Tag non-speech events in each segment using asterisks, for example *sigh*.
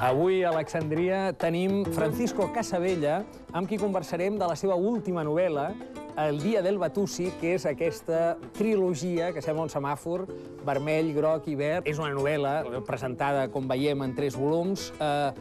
Avui a Alexandria tenim Francisco Casabella, amb qui conversarem de la seva última novel·la, El dia del Batussi, que és aquesta trilogia que sembla un semàfor, vermell, groc i verd. És una novel·la presentada, com veiem, en tres volums, eh,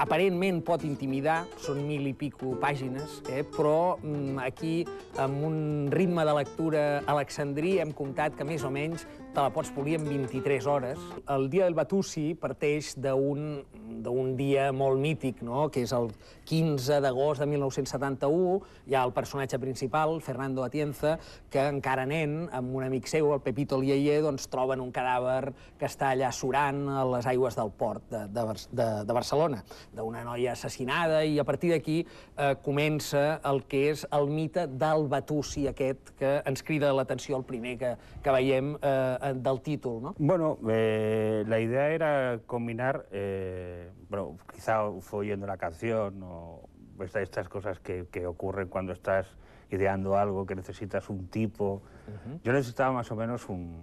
aparentment pot intimidar, són mil i pico pàgines, eh? però mm, aquí, amb un ritme de lectura alexandrí, hem comptat que més o menys te la pots polir en 23 hores. El dia del Batussi parteix d'un dia molt mític, no? que és el 15 d'agost de 1971, hi ha el personatge principal, Fernando Atienza, que encara nen, amb un amic seu, el Pepito Liayer, doncs, troben un cadàver que està allà surant a les aigües del port de, de, de, de Barcelona Barcelona, d'una noia assassinada, i a partir d'aquí eh, comença el que és el mite del Batussi aquest, que ens crida l'atenció el primer que, que veiem eh, del títol, no? Bueno, eh, la idea era combinar, eh, bueno, quizá fue oyendo la canción o estas, estas cosas que, que ocurren cuando estás ideando algo, que necesitas un tipo. Uh -huh. Yo necesitaba más o menos un,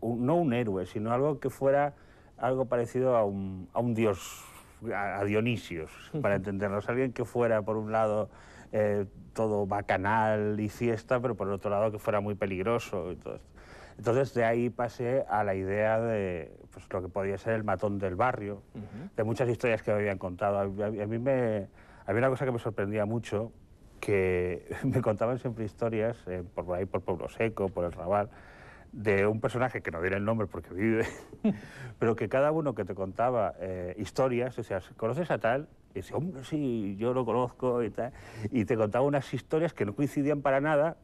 un, no un héroe, sino algo que fuera algo parecido a un, a un dios a, Dionisios, para entendernos, alguien que fuera, por un lado, eh, todo bacanal y fiesta, pero por el otro lado que fuera muy peligroso Entonces de ahí pasé a la idea de pues, lo que podía ser el matón del barrio, de muchas historias que me habían contado. A, mí me, había una cosa que me sorprendía mucho, que *laughs* me contaban siempre historias eh, por ahí, por Pueblo Seco, por el Raval, de un personaje que no diré el nombre porque vive, *laughs* pero que cada uno que te contaba eh, historias, o sea, conoces a tal, y dice, hombre, sí, yo lo conozco y tal, y te contaba unas historias que no coincidían para nada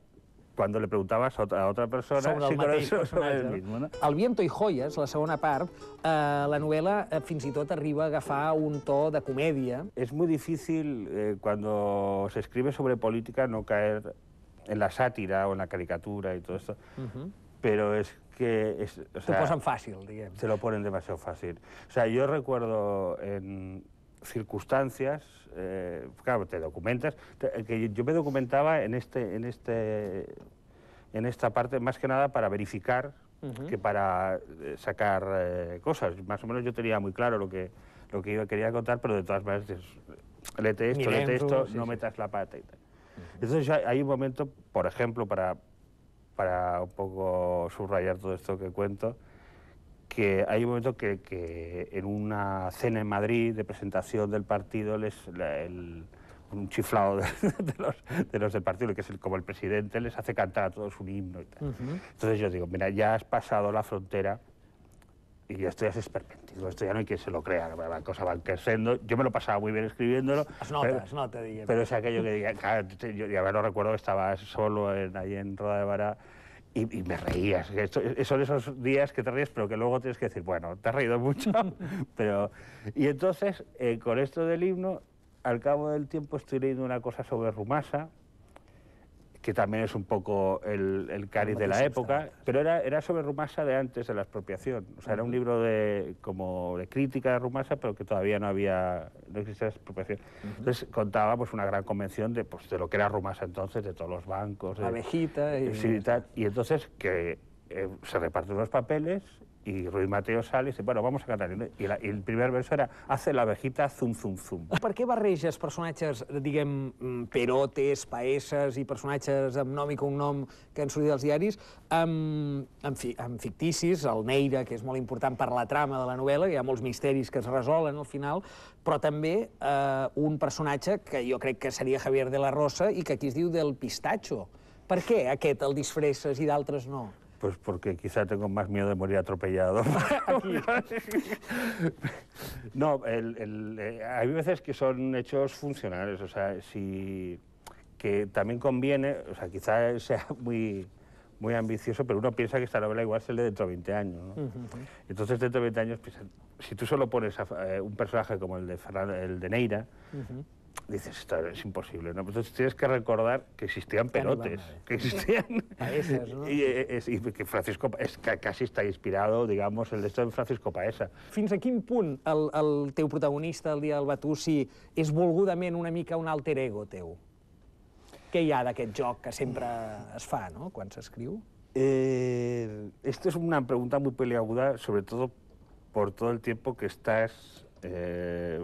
cuando le preguntabas a otra persona si mateix, sobre el mismo. viento y joyas, la segunda parte, eh, la novela, eh, fins todo, tot arriba a un to de comedia. Es muy difícil cuando eh, se escribe sobre política no caer en la sátira o en la caricatura y todo esto. Mhm pero es que... Es, o sea, fácil, digamos. Se lo ponen demasiado fácil. O sea, yo recuerdo en circunstancias, eh, claro, te documentas, que yo me documentaba en, este, en, este, en esta parte más que nada para verificar que para eh, sacar eh, cosas. Más o menos yo tenía muy claro lo que, lo que yo quería contar, pero de todas maneras, lete esto, lete esto, no metas la pata Entonces hay un momento, por ejemplo, para para un poco subrayar todo esto que cuento, que hay un momento que, en una cena en Madrid de presentación del partido les, un chiflado de, *laughs* los, de, del partido, que es como el presidente, les hace cantar a todos un himno Entonces yo digo, mira, ya has pasado la frontera y esto estoy es esto ya no hay quien se lo crea, la cosa va creciendo. Yo me lo pasaba muy bien escribiéndolo. Las notas, no te dije. Pero es aquello que diga, claro, yo ya me lo recuerdo, estaba solo ahí en Roda de Vara y, me reías. son esos días que te ríes, pero que luego tienes que decir, bueno, te has reído mucho, *laughs* pero... Y entonces, eh, con esto del himno, al cabo del tiempo estoy leyendo una cosa sobre Rumasa, que también es un poco el, el cáliz de la época, pero era, era sobre Rumasa de antes de la expropiación. O sea, era un libro de, como de crítica de Rumasa, pero que todavía no había, no existía la expropiación. Entonces contaba pues, una gran convención de, pues, de lo que era Rumasa entonces, de todos los bancos. De, Abejita y... y tal. Y entonces que eh, se reparten los papeles y Ruiz Mateo sale y dice, bueno, vamos a cantar. I, la, el primer verso era, hace la abejita zum, zum, zum. Per què barreges personatges, diguem, mm, perotes, paeses i personatges amb nom i cognom que han sortit als diaris, amb, amb, fi, amb ficticis, el Neira, que és molt important per la trama de la novel·la, hi ha molts misteris que es resolen al final, però també eh, un personatge que jo crec que seria Javier de la Rosa i que aquí es diu del pistacho. Per què aquest el disfresses i d'altres no? Pues porque quizá tengo más miedo de morir atropellado. *laughs* no, eh, hay veces que son hechos funcionales, o sea, si, que también conviene, o sea, quizá sea muy, muy ambicioso, pero uno piensa que esta novela igual se lee dentro de 20 años. Entonces, dentro de 20 años, si tú solo pones a, eh, un personaje como el de, el de Neira, dices, esto es imposible, ¿no? Entonces tienes que recordar que existían pelotes, que existían... *laughs* Paesas, ¿no? I, és, i que Francisco és que casi està inspirado, digamos, el d'esto de Francisco Paesa. Fins a quin punt el, el teu protagonista, el dia del Batussi, és volgudament una mica un alter ego teu? Què hi ha d'aquest joc que sempre es fa, no?, quan s'escriu? Eh, esto es una pregunta muy peliaguda, sobre todo por todo el tiempo que estás eh,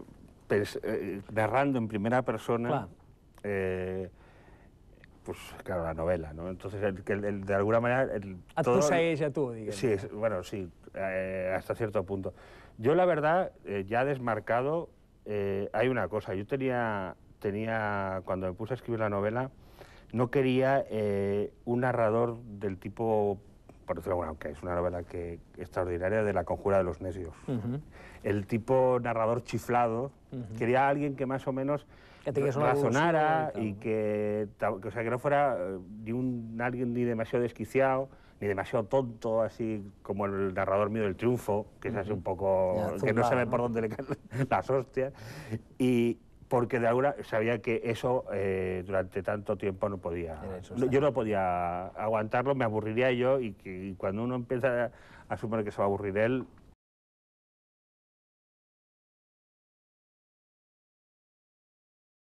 Eh, narrando en primera persona, eh, pues claro, la novela, ¿no? Entonces, el, de alguna manera... es ella tú, digamos. Sí, bueno, sí, eh, hasta cierto punto. Yo, la verdad, ya desmarcado, hay una cosa. Yo tenía, tenía, cuando me puse a escribir la novela, no quería un narrador del tipo por decirlo bueno, que es una novela que, extraordinaria de la conjura de los necios. El tipo narrador chiflado quería alguien que más o menos razonara y que, sea, que no fuera eh, ni un alguien ni demasiado desquiciado ni demasiado tonto, así como el narrador mío del triunfo, que es así un poco, que no sabe por dónde le caen *laughs* las hostias, porque de alguna sabía que eso eh, durante tanto tiempo no podía yo no podía aguantarlo me aburriría yo y que cuando uno empieza a asumir que se va a aburrir él